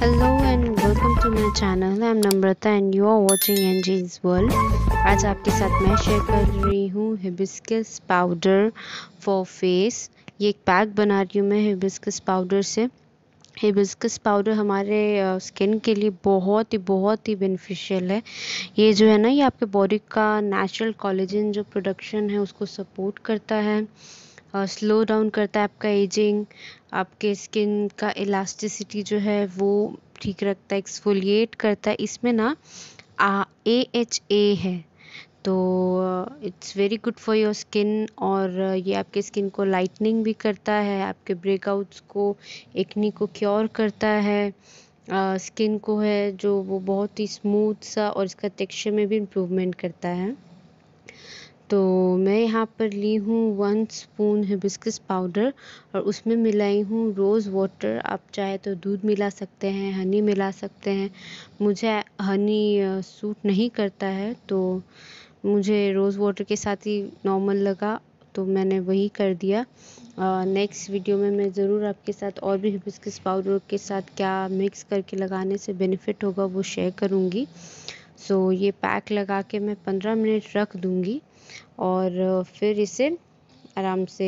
hello and welcome to my channel I am Namrata and you are watching जीज world आज आपके साथ मैं शेयर कर रही हूँ हिबिस्कस पाउडर फॉर फेस ये एक पैक बना रही हूँ मैं हिबिस्कस पाउडर से हिबिस्कस पाउडर हमारे स्किन के लिए बहुत ही बहुत ही बेनिफिशियल है ये जो है ना ये आपके बॉडी का नेचुरल कॉलेजन जो प्रोडक्शन है उसको सपोर्ट करता है स्लो डाउन करता है आपका एजिंग आपके स्किन का इलास्टिसिटी जो है वो ठीक रखता है एक्सफोलिएट करता है इसमें ना ए एच ए है तो it's very good for your skin और ये आपके स्किन को लाइटनिंग भी करता है आपके ब्रेकआउट्स को एक्नी को क्योर करता है स्किन uh, को है जो वो बहुत ही स्मूथ सा और इसका टेक्सचर में भी इम्प्रूवमेंट करता है तो मैं यहाँ पर ली हूँ वन स्पून हिबिस्किस पाउडर और उसमें मिलाई हूँ रोज़ वाटर आप चाहे तो दूध मिला सकते हैं हनी मिला सकते हैं मुझे हनी सूट नहीं करता है तो मुझे रोज़ वाटर के साथ ही नॉर्मल लगा तो मैंने वही कर दिया नेक्स्ट वीडियो में मैं ज़रूर आपके साथ और भी हिबिस्किस पाउडर के साथ क्या मिक्स करके लगाने से बेनिफिट होगा वो शेयर करूँगी सो so, ये पैक लगा के मैं पंद्रह मिनट रख दूँगी और फिर इसे आराम से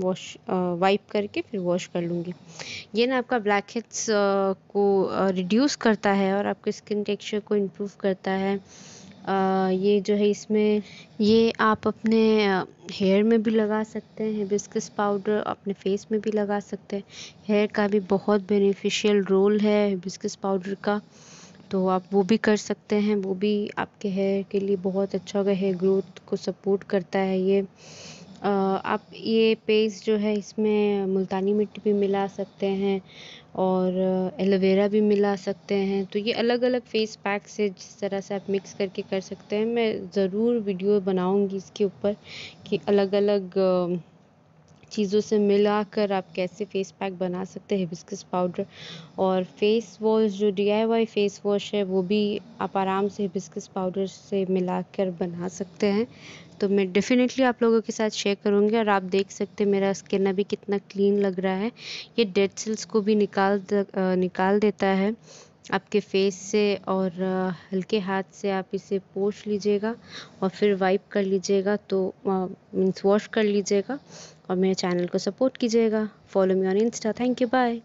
वॉश वाइप करके फिर वॉश कर लूँगी ये ना आपका ब्लैक हेड्स को रिड्यूस करता है और आपके स्किन टेक्सचर को इम्प्रूव करता है ये जो है इसमें ये आप अपने हेयर में भी लगा सकते हैं बिस्किस पाउडर अपने फेस में भी लगा सकते हैं हेयर का भी बहुत बेनिफिशियल रोल है बिस्किस पाउडर का तो आप वो भी कर सकते हैं वो भी आपके हेयर के लिए बहुत अच्छा होगा हेयर ग्रोथ को सपोर्ट करता है ये आप ये पेस्ट जो है इसमें मुल्तानी मिट्टी भी मिला सकते हैं और एलोवेरा भी मिला सकते हैं तो ये अलग अलग फेस पैक से जिस तरह से आप मिक्स करके कर सकते हैं मैं ज़रूर वीडियो बनाऊंगी इसके ऊपर कि अलग अलग चीज़ों से मिला कर आप कैसे फ़ेस पैक बना सकते हैं हिबिस्कस पाउडर और फ़ेस वॉश जो D I Y face wash है वो भी आप आराम से हिबिस्किस पाउडर से मिला कर बना सकते हैं तो मैं डेफ़िनेटली आप लोगों के साथ शेयर करूँगी और आप देख सकते हैं मेरा स्किन अभी कितना क्लीन लग रहा है ये डेड सेल्स को भी निकाल निकाल देता है आपके फेस से और हल्के हाथ से आप इसे पोछ लीजिएगा और फिर वाइप कर लीजिएगा तो मीन्स वॉश कर लीजिएगा और मेरे चैनल को सपोर्ट कीजिएगा follow me on insta thank you bye